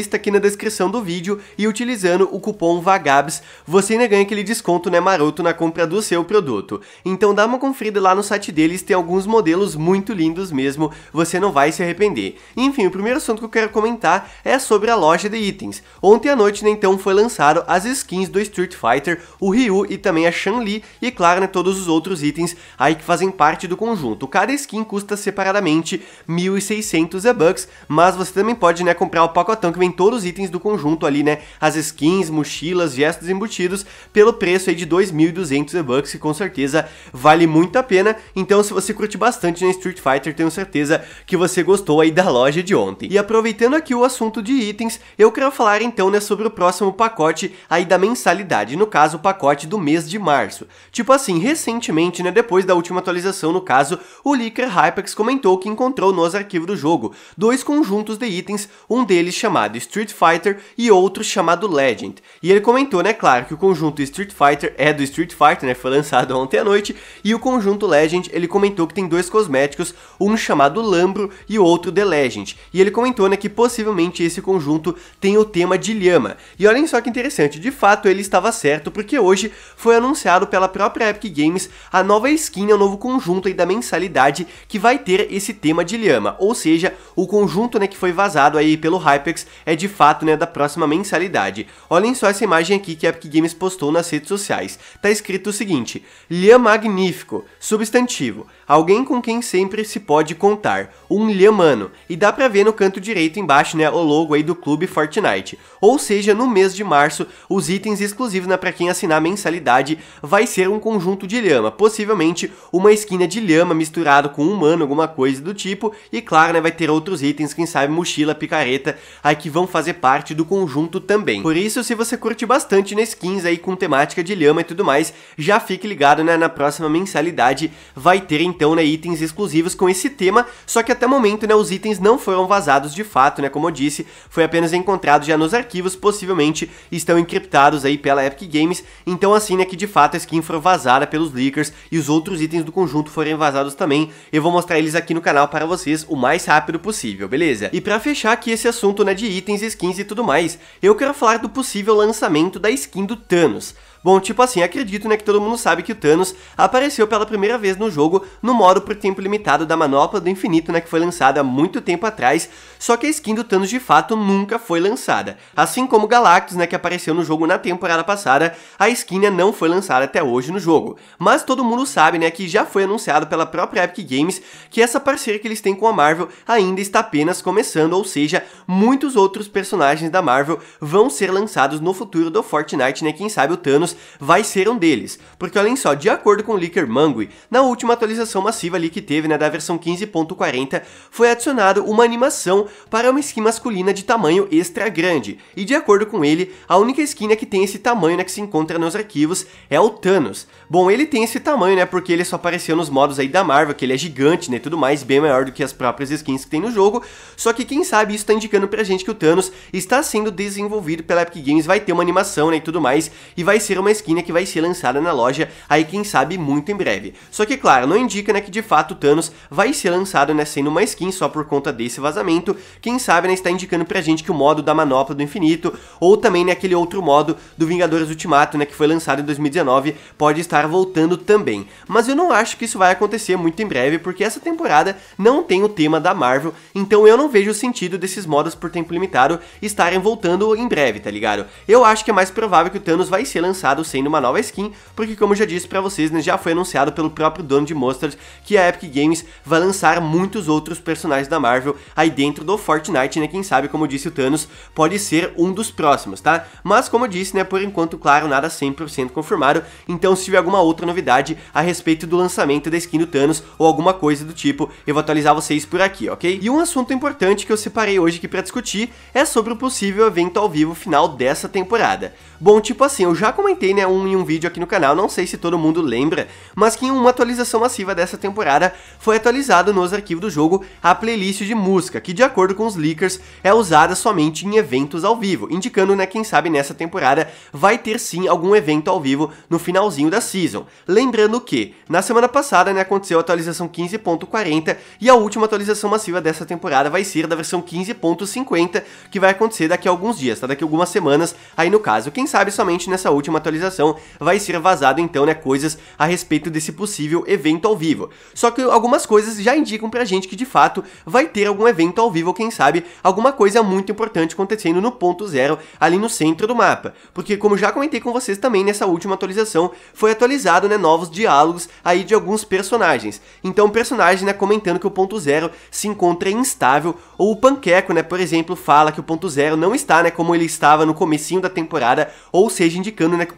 lista aqui na descrição do vídeo e utilizando o cupom VAGABS você ainda ganha aquele desconto né maroto na compra do seu produto. Então dá uma conferida lá no site deles, tem alguns modelos muito lindos mesmo, você não vai se arrepender. Enfim, o primeiro assunto que eu quero comentar é sobre a loja de itens. Ontem à noite né, então foi lançado as skins do Street Fighter, o Ryu e também a Chun-Li e claro né, todos os outros itens aí que fazem parte do conjunto. Cada skin custa separadamente 1.600 e-bucks, mas você também pode né, comprar o pacotão que vem todos os itens do conjunto ali, né? As skins, mochilas, gestos embutidos, pelo preço aí de 2.200 e-bucks, que com certeza vale muito a pena. Então, se você curte bastante na né, Street Fighter, tenho certeza que você gostou aí da loja de ontem. E aproveitando aqui o assunto de itens, eu quero falar então, né, sobre o próximo pacote aí da mensalidade, no caso, o pacote do mês de março. Tipo assim, recentemente, né, depois da última atualização, no caso, o Licker Hypex comentou que encontrou nos arquivos do jogo dois conjuntos de itens, um deles chamado Street Fighter e outro chamado Legend. E ele comentou, né, claro, que o conjunto Street Fighter é do Street Fighter, né, foi lançado ontem à noite, e o conjunto Legend, ele comentou que tem dois cosméticos, um chamado Lambro e o outro The Legend. E ele comentou, né, que possivelmente esse conjunto tem o tema de Lhama. E olhem só que interessante, de fato ele estava certo, porque hoje foi anunciado pela própria Epic Games a nova skin, o novo conjunto aí da mensalidade que vai ter esse tema de Lhama, ou seja, o conjunto, né, que foi vazado aí pelo Hypex é de fato né, da próxima mensalidade. Olhem só essa imagem aqui que a Epic Games postou nas redes sociais. Tá escrito o seguinte: Lhã magnífico, substantivo, alguém com quem sempre se pode contar, um lhã mano. E dá pra ver no canto direito embaixo né, o logo aí do clube Fortnite. Ou seja, no mês de março, os itens exclusivos né, para quem assinar a mensalidade vai ser um conjunto de lhama, possivelmente uma esquina de lhama misturado com humano, alguma coisa do tipo, e claro, né, vai ter outros itens, quem sabe mochila, picareta, aí que vão vão fazer parte do conjunto também. Por isso, se você curte bastante na skins aí com temática de lhama e tudo mais, já fique ligado, né, na próxima mensalidade vai ter então, né, itens exclusivos com esse tema, só que até o momento, né, os itens não foram vazados de fato, né, como eu disse, foi apenas encontrado já nos arquivos, possivelmente estão encriptados aí pela Epic Games, então assim, né, que de fato a skin for vazada pelos leakers e os outros itens do conjunto forem vazados também, eu vou mostrar eles aqui no canal para vocês o mais rápido possível, beleza? E para fechar aqui esse assunto, né, de itens, itens, skins e tudo mais, eu quero falar do possível lançamento da skin do Thanos, Bom, tipo assim, acredito né, que todo mundo sabe que o Thanos apareceu pela primeira vez no jogo no modo por tempo limitado da Manopla do Infinito, né, que foi lançada há muito tempo atrás, só que a skin do Thanos de fato nunca foi lançada. Assim como Galactus, né, que apareceu no jogo na temporada passada, a skin né, não foi lançada até hoje no jogo. Mas todo mundo sabe, né, que já foi anunciado pela própria Epic Games que essa parceria que eles têm com a Marvel ainda está apenas começando, ou seja, muitos outros personagens da Marvel vão ser lançados no futuro do Fortnite, né, quem sabe o Thanos vai ser um deles, porque olhem só, de acordo com o Licker Mangui, na última atualização massiva ali que teve, né, da versão 15.40, foi adicionado uma animação para uma skin masculina de tamanho extra grande, e de acordo com ele, a única skin que tem esse tamanho, né, que se encontra nos arquivos é o Thanos. Bom, ele tem esse tamanho, né, porque ele só apareceu nos modos aí da Marvel, que ele é gigante, né, e tudo mais, bem maior do que as próprias skins que tem no jogo, só que quem sabe isso tá indicando pra gente que o Thanos está sendo desenvolvido pela Epic Games, vai ter uma animação, né, e tudo mais, e vai ser uma skin que vai ser lançada na loja, aí quem sabe muito em breve. Só que claro, não indica né, que de fato Thanos vai ser lançado né, sendo uma skin só por conta desse vazamento, quem sabe né, está indicando pra gente que o modo da Manopla do Infinito, ou também né, aquele outro modo do Vingadores Ultimato né, que foi lançado em 2019, pode estar voltando também. Mas eu não acho que isso vai acontecer muito em breve, porque essa temporada não tem o tema da Marvel, então eu não vejo o sentido desses modos por tempo limitado estarem voltando em breve, tá ligado? Eu acho que é mais provável que o Thanos vai ser lançado sendo uma nova skin, porque como eu já disse para vocês, né, já foi anunciado pelo próprio dono de Monsters que a Epic Games vai lançar muitos outros personagens da Marvel aí dentro do Fortnite, né, quem sabe, como disse o Thanos, pode ser um dos próximos, tá? Mas como eu disse, né, por enquanto, claro, nada 100% confirmado, então se tiver alguma outra novidade a respeito do lançamento da skin do Thanos ou alguma coisa do tipo, eu vou atualizar vocês por aqui, ok? E um assunto importante que eu separei hoje aqui para discutir é sobre o possível evento ao vivo final dessa temporada. Bom, tipo assim, eu já comentei comentei né, um, em um vídeo aqui no canal, não sei se todo mundo lembra, mas que em uma atualização massiva dessa temporada foi atualizado nos arquivos do jogo a playlist de música, que de acordo com os leakers é usada somente em eventos ao vivo, indicando, né, quem sabe nessa temporada vai ter sim algum evento ao vivo no finalzinho da season. Lembrando que, na semana passada, né, aconteceu a atualização 15.40 e a última atualização massiva dessa temporada vai ser da versão 15.50, que vai acontecer daqui a alguns dias, tá? Daqui a algumas semanas, aí no caso, quem sabe somente nessa última atualização atualização, vai ser vazado então, né, coisas a respeito desse possível evento ao vivo. Só que algumas coisas já indicam pra gente que de fato vai ter algum evento ao vivo, quem sabe, alguma coisa muito importante acontecendo no ponto zero, ali no centro do mapa. Porque como já comentei com vocês também nessa última atualização, foi atualizado, né, novos diálogos aí de alguns personagens. Então o personagem, né, comentando que o ponto zero se encontra instável, ou o Panqueco, né, por exemplo, fala que o ponto zero não está, né, como ele estava no comecinho da temporada, ou seja, indicando, né, que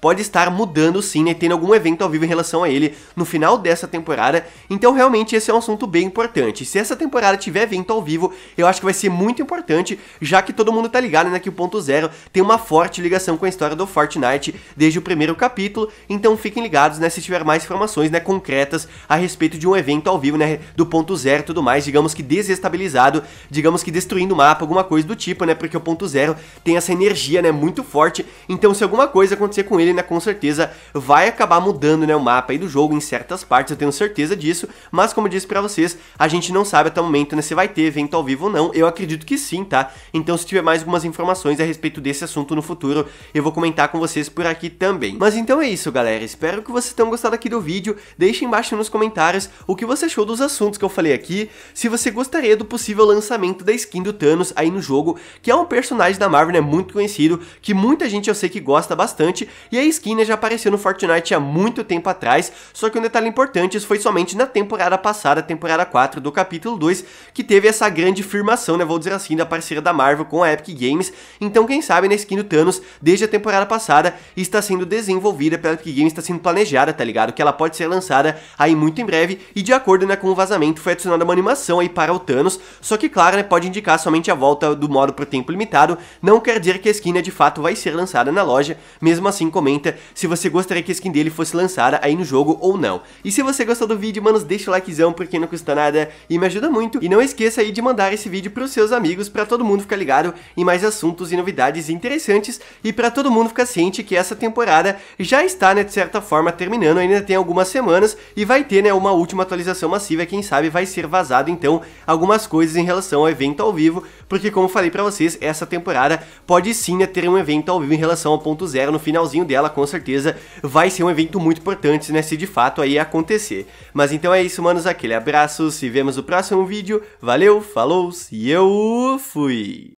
pode estar mudando sim, né, tendo algum evento ao vivo em relação a ele no final dessa temporada. Então realmente esse é um assunto bem importante. Se essa temporada tiver evento ao vivo, eu acho que vai ser muito importante, já que todo mundo tá ligado né, que o ponto zero tem uma forte ligação com a história do Fortnite desde o primeiro capítulo, então fiquem ligados né, se tiver mais informações né, concretas a respeito de um evento ao vivo né, do ponto zero e tudo mais, digamos que desestabilizado, digamos que destruindo o mapa, alguma coisa do tipo, né, porque o ponto zero tem essa energia né, muito forte, então se alguma coisa acontecer com ele, né? Com certeza vai acabar mudando, né? O mapa aí do jogo em certas partes, eu tenho certeza disso. Mas como eu disse pra vocês, a gente não sabe até o momento, né? Se vai ter evento ao vivo ou não. Eu acredito que sim, tá? Então se tiver mais algumas informações a respeito desse assunto no futuro, eu vou comentar com vocês por aqui também. Mas então é isso, galera. Espero que vocês tenham gostado aqui do vídeo. Deixe embaixo nos comentários o que você achou dos assuntos que eu falei aqui. Se você gostaria do possível lançamento da skin do Thanos aí no jogo, que é um personagem da Marvel, né? Muito conhecido, que muita gente eu sei que gosta bastante bastante, e a Skinner já apareceu no Fortnite há muito tempo atrás, só que um detalhe importante, isso foi somente na temporada passada, temporada 4 do capítulo 2, que teve essa grande firmação, né, vou dizer assim, da parceria da Marvel com a Epic Games, então quem sabe na né, skin do Thanos, desde a temporada passada, está sendo desenvolvida pela Epic Games, está sendo planejada, tá ligado? Que ela pode ser lançada aí muito em breve, e de acordo né, com o vazamento, foi adicionada uma animação aí para o Thanos, só que claro, né, pode indicar somente a volta do modo o tempo limitado, não quer dizer que a skin né, de fato vai ser lançada na loja, mesmo assim, comenta se você gostaria que a skin dele fosse lançada aí no jogo ou não. E se você gostou do vídeo, manos, deixa o likezão porque não custa nada e me ajuda muito. E não esqueça aí de mandar esse vídeo pros seus amigos para todo mundo ficar ligado em mais assuntos e novidades interessantes e para todo mundo ficar ciente que essa temporada já está, né, de certa forma terminando, ainda tem algumas semanas e vai ter, né, uma última atualização massiva, quem sabe vai ser vazado então algumas coisas em relação ao evento ao vivo, porque como falei para vocês, essa temporada pode sim né, ter um evento ao vivo em relação ao ponto no finalzinho dela, com certeza vai ser um evento muito importante, né, se de fato aí acontecer. Mas então é isso, manos, aquele abraço, se vemos no próximo vídeo, valeu, falou e eu fui!